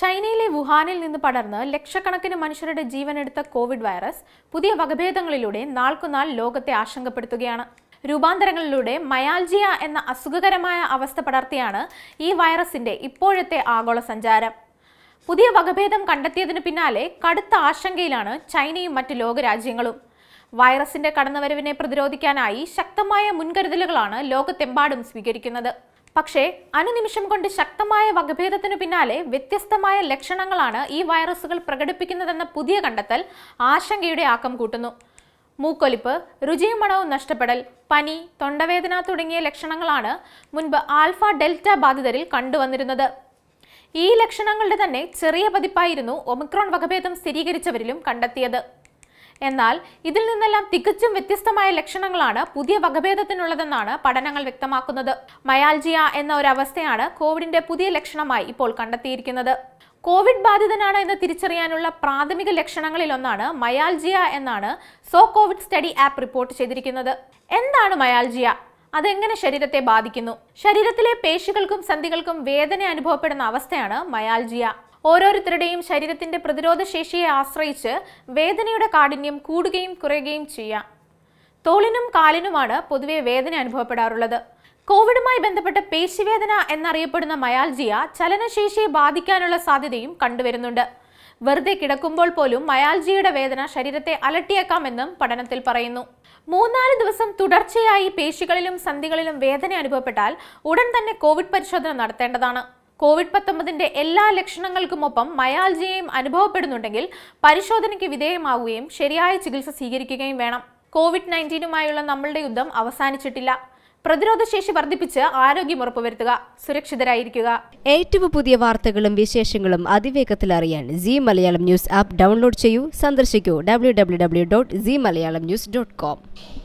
ചൈനയിലെ വുഹാനിൽ നിന്ന് പടർന്ന് ലക്ഷക്കണക്കിന് മനുഷ്യരുടെ ജീവനെടുത്ത കോവിഡ് വൈറസ് പുതിയ വകഭേദങ്ങളിലൂടെ നാൾക്കുനാൾ ലോകത്തെ ആശങ്കപ്പെടുത്തുകയാണ് രൂപാന്തരങ്ങളിലൂടെ മയാൽജിയ എന്ന അസുഖകരമായ അവസ്ഥ പടർത്തിയാണ് ഈ വൈറസിന്റെ ഇപ്പോഴത്തെ ആഗോള സഞ്ചാരം പുതിയ വകഭേദം കണ്ടെത്തിയതിനു പിന്നാലെ കടുത്ത ആശങ്കയിലാണ് ചൈനയും മറ്റ് ലോകരാജ്യങ്ങളും വൈറസിന്റെ കടന്നുവരവിനെ പ്രതിരോധിക്കാനായി ശക്തമായ മുൻകരുതലുകളാണ് ലോകത്തെമ്പാടും സ്വീകരിക്കുന്നത് പക്ഷേ അനുനിമിഷം കൊണ്ട് ശക്തമായ വകഭേദത്തിനു പിന്നാലെ വ്യത്യസ്തമായ ലക്ഷണങ്ങളാണ് ഈ വൈറസുകൾ പ്രകടിപ്പിക്കുന്നതെന്ന പുതിയ കണ്ടെത്തൽ ആശങ്കയുടെ ആക്കം കൂട്ടുന്നു മൂക്കൊലിപ്പ് രുചിയും മണവും നഷ്ടപ്പെടൽ പനി തൊണ്ടവേദന തുടങ്ങിയ ലക്ഷണങ്ങളാണ് മുൻപ് ആൽഫ ഡെൽറ്റ ബാധിതരിൽ കണ്ടുവന്നിരുന്നത് ഈ ലക്ഷണങ്ങളുടെ തന്നെ ചെറിയ പതിപ്പായിരുന്നു ഒമിക്രോൺ വകഭേദം സ്ഥിരീകരിച്ചവരിലും കണ്ടെത്തിയത് എന്നാൽ ഇതിൽ നിന്നെല്ലാം തികച്ചും വ്യത്യസ്തമായ ലക്ഷണങ്ങളാണ് പുതിയ വകഭേദത്തിനുള്ളതെന്നാണ് പഠനങ്ങൾ വ്യക്തമാക്കുന്നത് മയാൽജിയ എന്ന ഒരു അവസ്ഥയാണ് കോവിഡിന്റെ പുതിയ ലക്ഷണമായി ഇപ്പോൾ കണ്ടെത്തിയിരിക്കുന്നത് കോവിഡ് ബാധിതനാണ് എന്ന് തിരിച്ചറിയാനുള്ള പ്രാഥമിക ലക്ഷണങ്ങളിലൊന്നാണ് മയാൽജിയ എന്നാണ് Zoe Covid study app report ചെയ്തിരിക്കുന്നത് എന്താണ് മയാൽജിയ അതെങ്ങനെ ശരീരത്തെ ബാധിക്കുന്നു ശരീരത്തിലെ പേശികൾക്കും സന്ധികൾക്കും വേദന അനുഭവപ്പെടുന്ന അവസ്ഥയാണ് മയാൽജിയ ഓരോരുത്തരുടെയും ശരീരത്തിന്റെ പ്രതിരോധശേഷിയെ ആശ്രയിച്ച് വേദനയുടെ കാഠിന്യം കൂടുകയും കുറയുകയും ചെയ്യാം തോളിനും കാലിനുമാണ് പൊതുവെ വേദന അനുഭവപ്പെടാറുള്ളത് കോവിഡുമായി ബന്ധപ്പെട്ട പേശിവേദന എന്നറിയപ്പെടുന്ന മയാൽജിയ ചലനശേഷിയെ ബാധിക്കാനുള്ള സാധ്യതയും കണ്ടുവരുന്നുണ്ട് വെറുതെ കിടക്കുമ്പോൾ പോലും മയാൽജിയുടെ വേദന ശരീരത്തെ അലട്ടിയേക്കാമെന്നും പഠനത്തിൽ പറയുന്നു മൂന്നാല് ദിവസം തുടർച്ചയായി പേശികളിലും സന്ധികളിലും വേദന അനുഭവപ്പെട്ടാൽ ഉടൻ തന്നെ കോവിഡ് പരിശോധന നടത്തേണ്ടതാണ് കോവിഡ് പത്തൊമ്പതിന്റെ എല്ലാ ലക്ഷണങ്ങൾക്കുമൊപ്പം മയാൽജിയയും അനുഭവപ്പെടുന്നുണ്ടെങ്കിൽ പരിശോധനയ്ക്ക് വിധേയമാവുകയും ശരിയായ ചികിത്സ സ്വീകരിക്കുകയും വേണം കോവിഡ് നയൻറ്റീനുമായുള്ള നമ്മളുടെ യുദ്ധം അവസാനിച്ചിട്ടില്ല പ്രതിരോധശേഷി വർദ്ധിപ്പിച്ച് ആരോഗ്യം ഉറപ്പുവരുത്തുക സുരക്ഷിതരായിരിക്കുക ഏറ്റവും പുതിയ വാർത്തകളും വിശേഷങ്ങളും അതിവേഗത്തിൽ അറിയാൻ Zee Malayalam news app download ചെയ്യൂ സന്ദർശിക്കൂ W W W dot Zee Malayalam news dot com